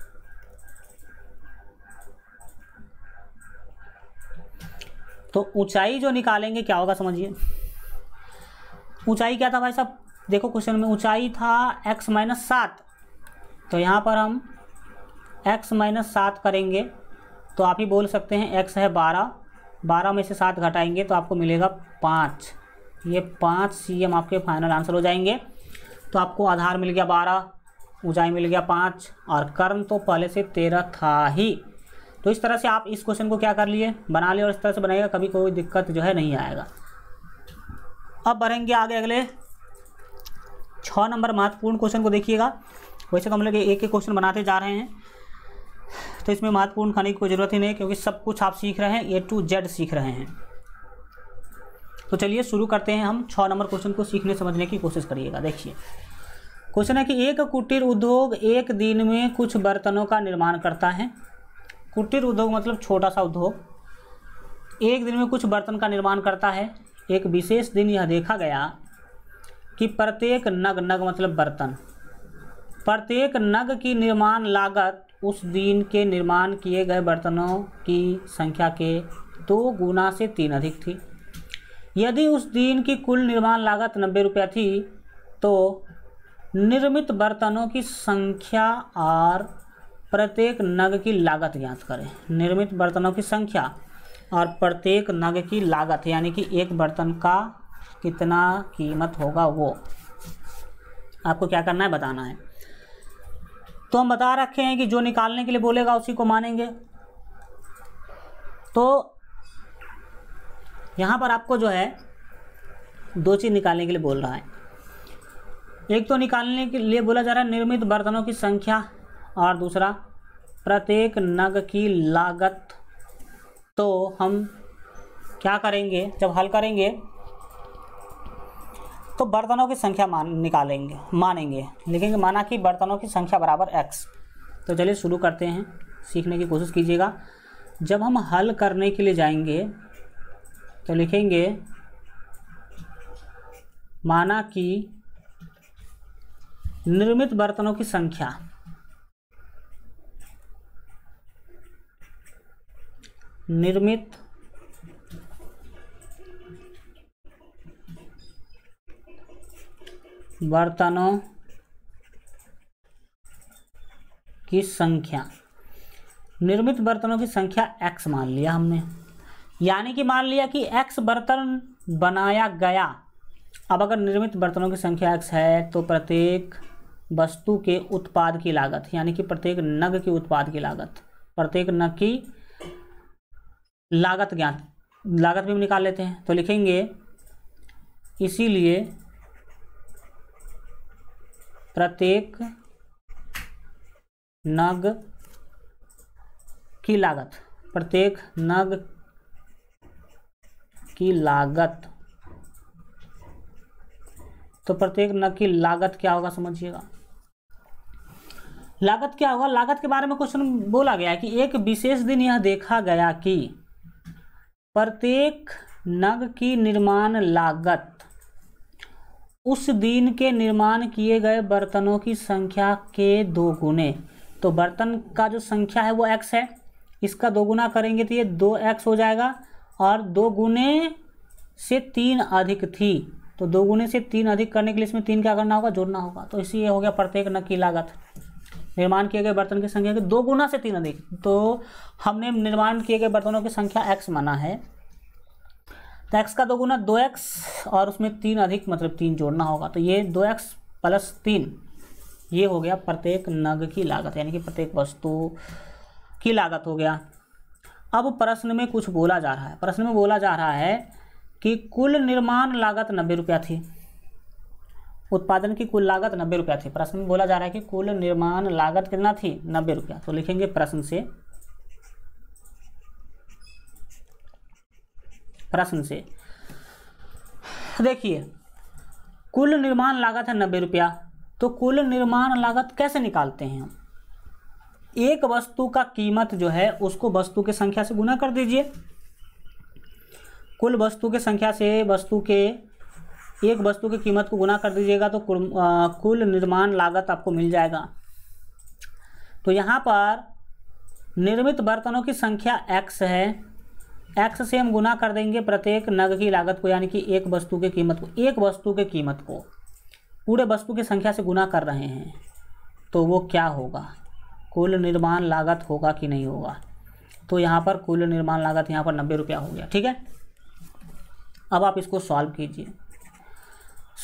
तो ऊंचाई जो निकालेंगे क्या होगा समझिए ऊंचाई क्या था भाई साहब देखो क्वेश्चन में ऊंचाई था x माइनस सात तो यहाँ पर हम x माइनस सात करेंगे तो आप ही बोल सकते हैं x है बारह बारह में से सात घटाएंगे तो आपको मिलेगा पाँच ये पाँच सी एम आपके फाइनल आंसर हो जाएंगे तो आपको आधार मिल गया बारह ऊंचाई मिल गया पाँच और कर्म तो पहले से तेरह था ही तो इस तरह से आप इस क्वेश्चन को क्या कर लिए बना लिए और इस तरह से बनाइएगा कभी कोई दिक्कत जो है नहीं आएगा अब बढ़ेंगे आगे अगले छः नंबर महत्वपूर्ण क्वेश्चन को देखिएगा वैसे तो हम लोग एक एक क्वेश्चन बनाते जा रहे हैं तो इसमें महत्वपूर्ण खाने की कोई ज़रूरत ही नहीं क्योंकि सब कुछ आप सीख रहे हैं ए टू जेड सीख रहे हैं तो चलिए शुरू करते हैं हम छः नंबर क्वेश्चन को सीखने समझने की कोशिश करिएगा देखिए क्वेश्चन है कि एक कुटीर उद्योग एक दिन में कुछ बर्तनों का निर्माण करता है कुटीर उद्योग मतलब छोटा सा उद्योग एक दिन में कुछ बर्तन का निर्माण करता है एक विशेष दिन यह देखा गया कि प्रत्येक नग नग मतलब बर्तन प्रत्येक नग की निर्माण लागत उस दिन के निर्माण किए गए बर्तनों की संख्या के दो गुना से तीन अधिक थी यदि उस दिन की कुल निर्माण लागत नब्बे रुपया थी तो निर्मित बर्तनों की संख्या और प्रत्येक नग की लागत ज्ञात करें निर्मित बर्तनों की संख्या और प्रत्येक नग की लागत यानी कि एक बर्तन का कितना कीमत होगा वो आपको क्या करना है बताना है तो हम बता रखे हैं कि जो निकालने के लिए बोलेगा उसी को मानेंगे तो यहाँ पर आपको जो है दो चीज़ निकालने के लिए बोल रहा है एक तो निकालने के लिए बोला जा रहा है निर्मित बर्तनों की संख्या और दूसरा प्रत्येक नग की लागत तो हम क्या करेंगे जब हल करेंगे तो बर्तनों की संख्या मान निकालेंगे मानेंगे लिखेंगे माना कि बर्तनों की संख्या बराबर एक्स तो चलिए शुरू करते हैं सीखने की कोशिश कीजिएगा जब हम हल करने के लिए जाएंगे तो लिखेंगे माना कि निर्मित बर्तनों की संख्या निर्मित बर्तनों की संख्या निर्मित बर्तनों की संख्या x मान लिया हमने यानी कि मान लिया कि x बर्तन बनाया गया अब अगर निर्मित बर्तनों की संख्या x है तो प्रत्येक वस्तु के उत्पाद की लागत यानी कि प्रत्येक नग की उत्पाद की लागत प्रत्येक नग की लागत ज्ञात लागत भी हम निकाल लेते हैं तो लिखेंगे इसीलिए प्रत्येक नग की लागत प्रत्येक नग की लागत तो प्रत्येक नग की लागत क्या होगा समझिएगा लागत क्या होगा लागत के बारे में क्वेश्चन बोला गया कि एक विशेष दिन यह देखा गया कि प्रत्येक नग की निर्माण लागत उस दिन के निर्माण किए गए बर्तनों की संख्या के दो गुने तो बर्तन का जो संख्या है वो एक्स है इसका दो गुना करेंगे तो ये दो एक्स हो जाएगा और दो गुने से तीन अधिक थी तो दो गुने से तीन अधिक करने के लिए इसमें तीन क्या करना होगा जोड़ना होगा तो इसी ये हो गया प्रत्येक नग की लागत निर्माण किए गए बर्तन की संख्या के दो गुना से तीन अधिक तो हमने निर्माण किए गए बर्तनों की संख्या एक्स माना है तो एक्स का दो गुना दो एक्स और उसमें तीन अधिक मतलब तीन जोड़ना होगा तो ये दो एक्स प्लस तीन ये हो गया प्रत्येक नग की लागत यानी कि प्रत्येक वस्तु की लागत हो गया अब प्रश्न में कुछ बोला जा रहा है प्रश्न में बोला जा रहा है कि कुल निर्माण लागत नब्बे रुपया थी उत्पादन की कुल लागत नब्बे रुपया थी प्रश्न में बोला जा रहा है कि कुल निर्माण लागत कितना थी नब्बे रुपया तो लिखेंगे प्रश्न से प्रश्न से देखिए कुल निर्माण लागत है नब्बे रुपया तो कुल निर्माण लागत कैसे निकालते हैं हम एक वस्तु का कीमत जो है उसको वस्तु के संख्या से गुना कर दीजिए कुल वस्तु के संख्या से वस्तु के एक वस्तु की कीमत को गुना कर दीजिएगा तो कुल निर्माण लागत आपको मिल जाएगा तो यहाँ पर निर्मित बर्तनों की संख्या एक्स है एक्स से हम गुना कर देंगे प्रत्येक नग की लागत को यानी कि एक वस्तु की कीमत को एक वस्तु की कीमत को पूरे वस्तु की संख्या से गुना कर रहे हैं तो वो क्या होगा कुल निर्माण लागत होगा कि नहीं होगा तो यहाँ पर कुल निर्माण लागत यहाँ पर नब्बे रुपया हो गया ठीक है अब आप इसको सॉल्व कीजिए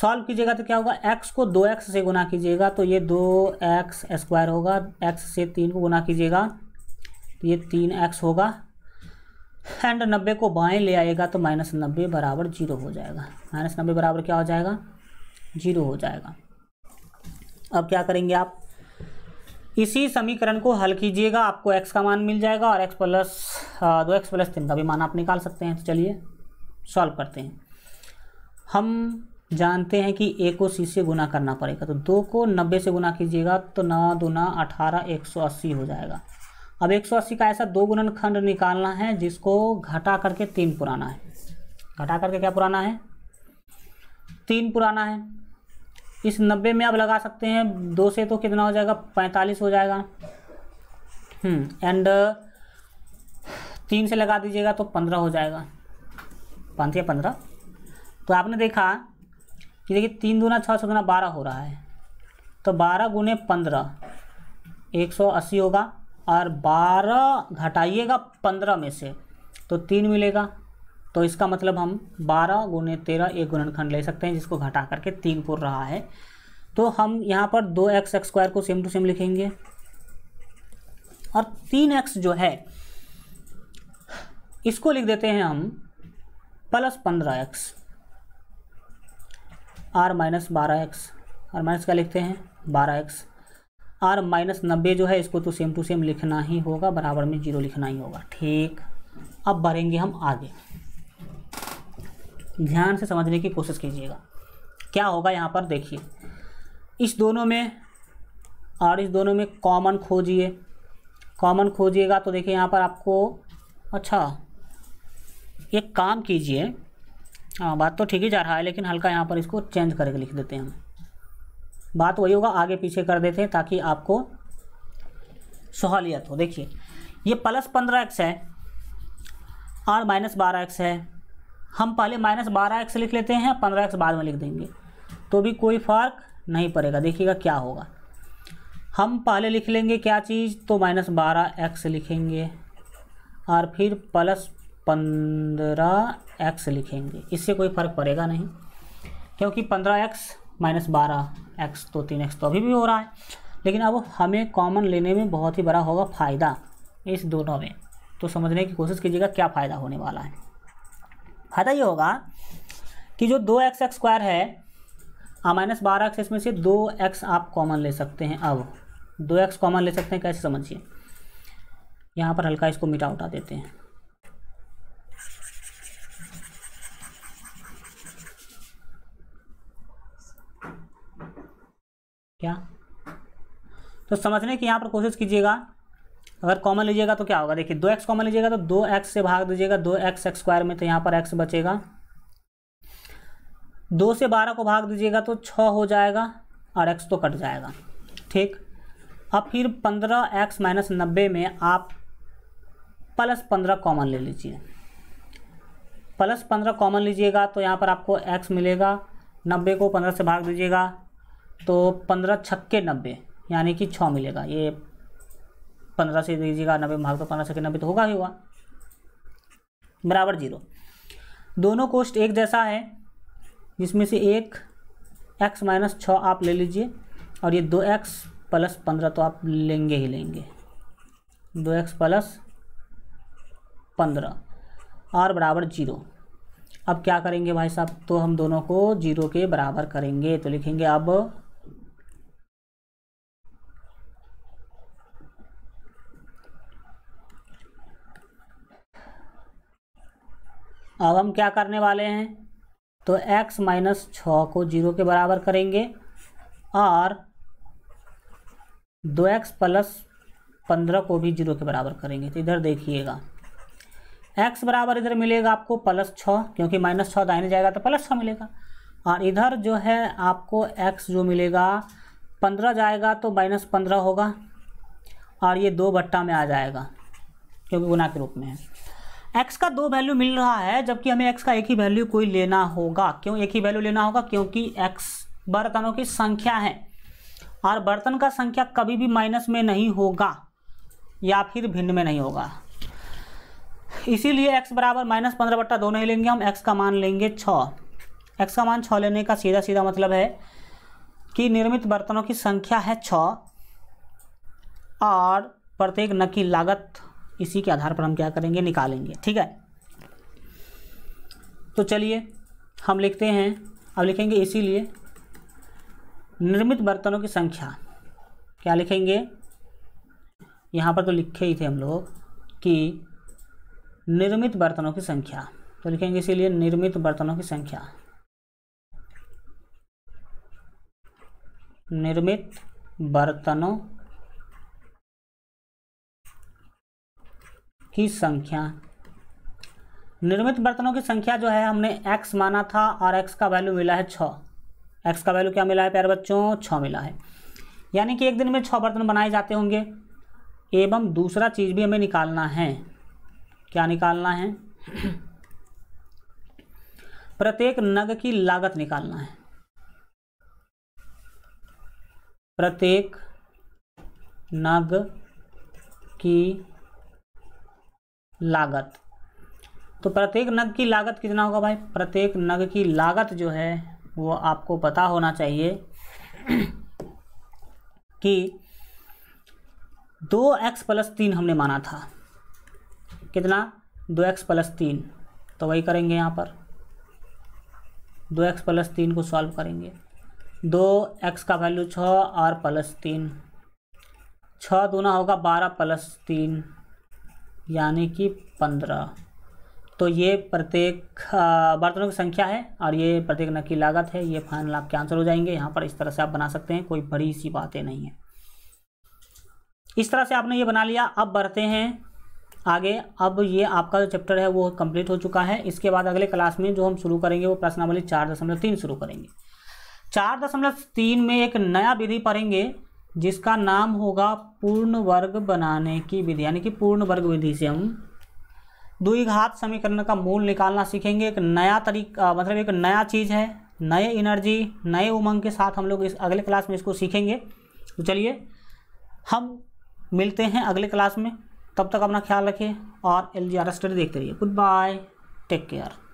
सॉल्व कीजिएगा तो क्या होगा एक्स को दो एक्स से गुना कीजिएगा तो ये दो एक्स स्क्वायर होगा एक्स से तीन को गुना कीजिएगा तो ये तीन एक्स होगा एंड नब्बे को बाएं ले आएगा तो माइनस नब्बे बराबर जीरो हो जाएगा माइनस नब्बे बराबर क्या हो जाएगा जीरो हो जाएगा अब क्या करेंगे आप इसी समीकरण को हल कीजिएगा आपको एक्स का मान मिल जाएगा और एक्स प्लस दो एक्स प्लस तीन का भी मान आप निकाल सकते हैं तो चलिए सॉल्व करते हैं हम जानते हैं कि ए को सी से गुना करना पड़ेगा तो दो को नब्बे से गुना कीजिएगा तो नौ दुना अठारह एक सौ अस्सी हो जाएगा अब एक सौ अस्सी का ऐसा दो गुणन खंड निकालना है जिसको घटा करके तीन पुराना है घटा करके क्या पुराना है तीन पुराना है इस नब्बे में आप लगा सकते हैं दो से तो कितना हो जाएगा पैंतालीस हो जाएगा एंड हम्म, तीन से लगा दीजिएगा तो पंद्रह हो जाएगा पंथ या पंद्रह तो आपने देखा कि देखिए तीन दूना छः सौ गुना बारह हो रहा है तो बारह गुने पंद्रह एक सौ अस्सी होगा और बारह घटाइएगा पंद्रह में से तो तीन मिलेगा तो इसका मतलब हम बारह गुने तेरह एक गुणनखंड ले सकते हैं जिसको घटा करके तीन पुर रहा है तो हम यहाँ पर दो एक्स स्क्वायर को सेम टू सेम लिखेंगे और तीन एक्स जो है इसको लिख देते हैं हम प्लस पंद्रह एक्स आर माइनस बारह एक्स आर माइनस क्या लिखते हैं बारह एक्स आर माइनस नब्बे जो है इसको तो सेम टू सेम लिखना ही होगा बराबर में जीरो लिखना ही होगा ठीक अब बढ़ेंगे हम आगे ध्यान से समझने की कोशिश कीजिएगा क्या होगा यहाँ पर देखिए इस दोनों में और इस दोनों में कॉमन खोजिए कॉमन खोजिएगा तो देखिए यहाँ पर आपको अच्छा एक काम कीजिए हाँ बात तो ठीक ही जा रहा है लेकिन हल्का यहाँ पर इसको चेंज करके लिख देते हैं हम बात वही होगा आगे पीछे कर देते हैं ताकि आपको सहूलियत हो देखिए ये प्लस पंद्रह एक्स है और माइनस बारह एक्स है हम पहले माइनस बारह एक्स लिख लेते हैं पंद्रह एक्स बाद में लिख देंगे तो भी कोई फ़र्क नहीं पड़ेगा देखिएगा क्या होगा हम पहले लिख लेंगे क्या चीज़ तो माइनस बारह एक्स लिखेंगे और फिर प्लस पंद्रह एक्स लिखेंगे इससे कोई फ़र्क पड़ेगा नहीं क्योंकि पंद्रह एक्स माइनस बारह एक्स तो तीन एक्स तो अभी भी हो रहा है लेकिन अब हमें कॉमन लेने में बहुत ही बड़ा होगा फ़ायदा इस दोनों में तो समझने की कोशिश कीजिएगा क्या फ़ायदा होने वाला है फ़ायदा ये होगा कि जो दो एक्स एक्स स्क्वायर है माइनस बारह एक्स इसमें से दो एक्स आप कॉमन ले सकते हैं अब दो एक्स कॉमन ले सकते हैं कैसे समझिए यहाँ पर हल्का इसको मिटा उठा देते हैं क्या तो समझने की यहाँ पर कोशिश कीजिएगा अगर कॉमन लीजिएगा तो क्या होगा देखिए दो एक्स कॉमन लीजिएगा तो दो एक्स से भाग दीजिएगा दो एक्स एक्स स्क्वायर में तो यहाँ पर एक्स बचेगा दो से बारह को भाग दीजिएगा तो छः हो जाएगा और एक्स तो कट जाएगा ठीक अब फिर पंद्रह एक्स माइनस नब्बे में आप प्लस पंद्रह कॉमन ले लीजिए प्लस पंद्रह कॉमन लीजिएगा तो यहाँ पर आपको एक्स मिलेगा नब्बे को पंद्रह से भाग दीजिएगा तो पंद्रह छक्के नब्बे यानी कि छः मिलेगा ये पंद्रह से दीजिएगा नब्बे भाग तो पंद्रह छक्के नब्बे तो होगा ही होगा बराबर जीरो दोनों कोष्ट एक जैसा है जिसमें से एक एक्स माइनस छः आप ले लीजिए और ये दो एक्स प्लस पंद्रह तो आप लेंगे ही लेंगे दो एक्स प्लस पंद्रह और बराबर जीरो अब क्या करेंगे भाई साहब तो हम दोनों को जीरो के बराबर करेंगे तो लिखेंगे अब अब हम क्या करने वाले हैं तो x माइनस छः को जीरो के बराबर करेंगे और दो एक्स प्लस पंद्रह को भी जीरो के बराबर करेंगे तो इधर देखिएगा x बराबर इधर मिलेगा आपको प्लस छः क्योंकि माइनस छ दाहिने जाएगा तो प्लस छः मिलेगा और इधर जो है आपको x जो मिलेगा पंद्रह जाएगा तो माइनस पंद्रह होगा और ये दो बट्टा में आ जाएगा क्योंकि गुना के रूप में है एक्स का दो वैल्यू मिल रहा है जबकि हमें एक्स का एक ही वैल्यू कोई लेना होगा क्यों एक ही वैल्यू लेना होगा क्योंकि एक्स बर्तनों की संख्या है और बर्तन का संख्या कभी भी माइनस में नहीं होगा या फिर भिन्न में नहीं होगा इसीलिए एक्स बराबर माइनस पंद्रह बट्टा दो नहीं लेंगे हम एक्स का मान लेंगे छः एक्स का मान छः लेने का सीधा सीधा मतलब है कि निर्मित बर्तनों की संख्या है छ और प्रत्येक नकी लागत इसी के आधार पर हम क्या करेंगे निकालेंगे ठीक है तो चलिए हम लिखते हैं अब लिखेंगे इसीलिए निर्मित बर्तनों की संख्या क्या लिखेंगे यहाँ पर तो लिखे ही थे हम लोग कि निर्मित बर्तनों की संख्या तो लिखेंगे इसीलिए निर्मित बर्तनों की संख्या निर्मित बर्तनों की संख्या निर्मित बर्तनों की संख्या जो है हमने एक्स माना था और एक्स का वैल्यू मिला है छ एक्स का वैल्यू क्या मिला है प्यारे बच्चों छ मिला है यानी कि एक दिन में छ बर्तन बनाए जाते होंगे एवं दूसरा चीज़ भी हमें निकालना है क्या निकालना है प्रत्येक नग की लागत निकालना है प्रत्येक नग की लागत तो प्रत्येक नग की लागत कितना होगा भाई प्रत्येक नग की लागत जो है वो आपको पता होना चाहिए कि दो एक्स प्लस तीन हमने माना था कितना दो एक्स प्लस तीन तो वही करेंगे यहाँ पर दो एक्स प्लस तीन को सॉल्व करेंगे दो एक्स का वैल्यू छः और प्लस तीन छः दूना होगा बारह प्लस तीन यानी कि पंद्रह तो ये प्रत्येक बर्तनों की संख्या है और ये प्रत्येक नग की लागत है ये फाइनल आपके आंसर हो जाएंगे यहाँ पर इस तरह से आप बना सकते हैं कोई बड़ी सी बातें नहीं है इस तरह से आपने ये बना लिया अब बढ़ते हैं आगे अब ये आपका जो चैप्टर है वो कंप्लीट हो चुका है इसके बाद अगले क्लास में जो हम शुरू करेंगे वो प्रश्नावली चार दशमलव तीन शुरू करेंगे चार दशमलव तीन में एक नया विधि पढ़ेंगे जिसका नाम होगा पूर्ण वर्ग बनाने की विधि यानी कि पूर्ण वर्ग विधि से हम द्विघात समीकरण का मूल निकालना सीखेंगे एक नया तरीका मतलब एक नया चीज़ है नए एनर्जी नए उमंग के साथ हम लोग इस अगले क्लास में इसको सीखेंगे तो चलिए हम मिलते हैं अगले क्लास में तब तक अपना ख्याल रखिए और एल जी आर स्टडी देखते रहिए गुड बाय टेक केयर